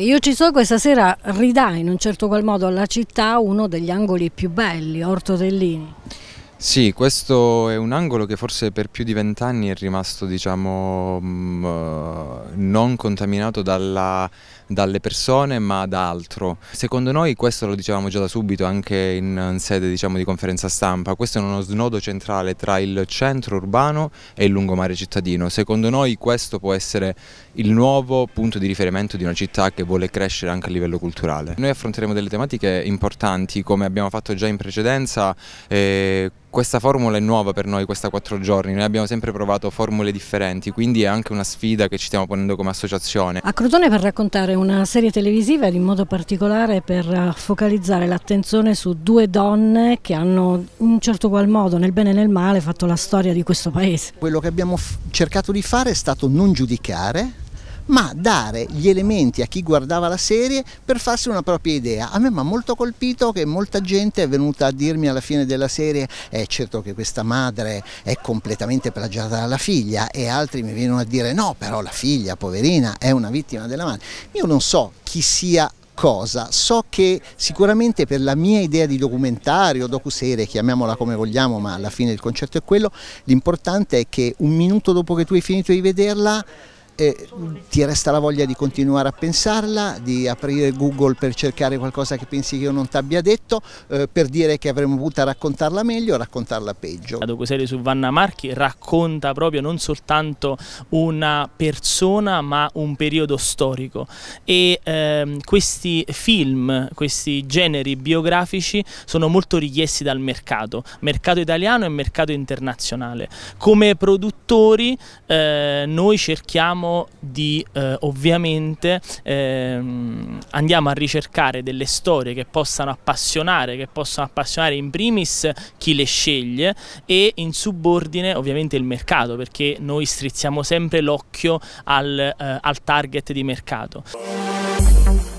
Io ci so questa sera ridà in un certo qual modo alla città uno degli angoli più belli, Orto Tellini. Sì, questo è un angolo che forse per più di vent'anni è rimasto diciamo, mm, eh, non contaminato dalla dalle persone ma da altro. Secondo noi, questo lo dicevamo già da subito anche in, sede diciamo, di conferenza stampa, questo è uno snodo centrale tra il centro urbano e il lungomare cittadino. Secondo noi questo può essere il nuovo punto di riferimento di una città che vuole crescere anche a livello culturale. Noi affronteremo delle tematiche importanti come abbiamo fatto già in precedenza. Eh, questa formula è nuova per noi, questa quattro giorni, noi abbiamo sempre provato formule differenti, quindi è anche una sfida che ci stiamo ponendo come associazione. A Crotone per raccontare una serie televisiva in modo particolare per eh, focalizzare l'attenzione su due donne che hanno in un certo qual modo, nel bene e nel male, fatto la storia di questo paese. Quello che abbiamo cercato di fare è stato non giudicare, ma dare gli elementi a chi guardava la serie per farsi una propria idea. A me mi ha molto colpito che molta gente è venuta a dirmi alla fine della serie è eh, certo che questa madre è completamente plagiata dalla figlia e altri mi vengono a dire no però la figlia poverina è una vittima della madre. Io non so chi sia Cosa. So che sicuramente per la mia idea di documentario, docuserie, chiamiamola come vogliamo, ma alla fine il concetto è quello, l'importante è che un minuto dopo che tu hai finito di vederla eh, ti resta la voglia di continuare a pensarla, di aprire Google per cercare qualcosa che pensi che io non ti abbia detto, eh, per dire che avremmo potuto raccontarla meglio o raccontarla peggio. La ah, docuserie su Vanna Marchi racconta proprio non soltanto una persona ma un periodo storico e ehm, questi film, questi generi biografici sono molto richiesti dal mercato, mercato italiano e mercato internazionale. Come produttori eh, noi cerchiamo di eh, ovviamente ehm, andiamo a ricercare delle storie che possano appassionare, che possano appassionare in primis chi le sceglie e in subordine ovviamente il mercato perché noi strizziamo sempre l'occhio al, eh, al target di mercato.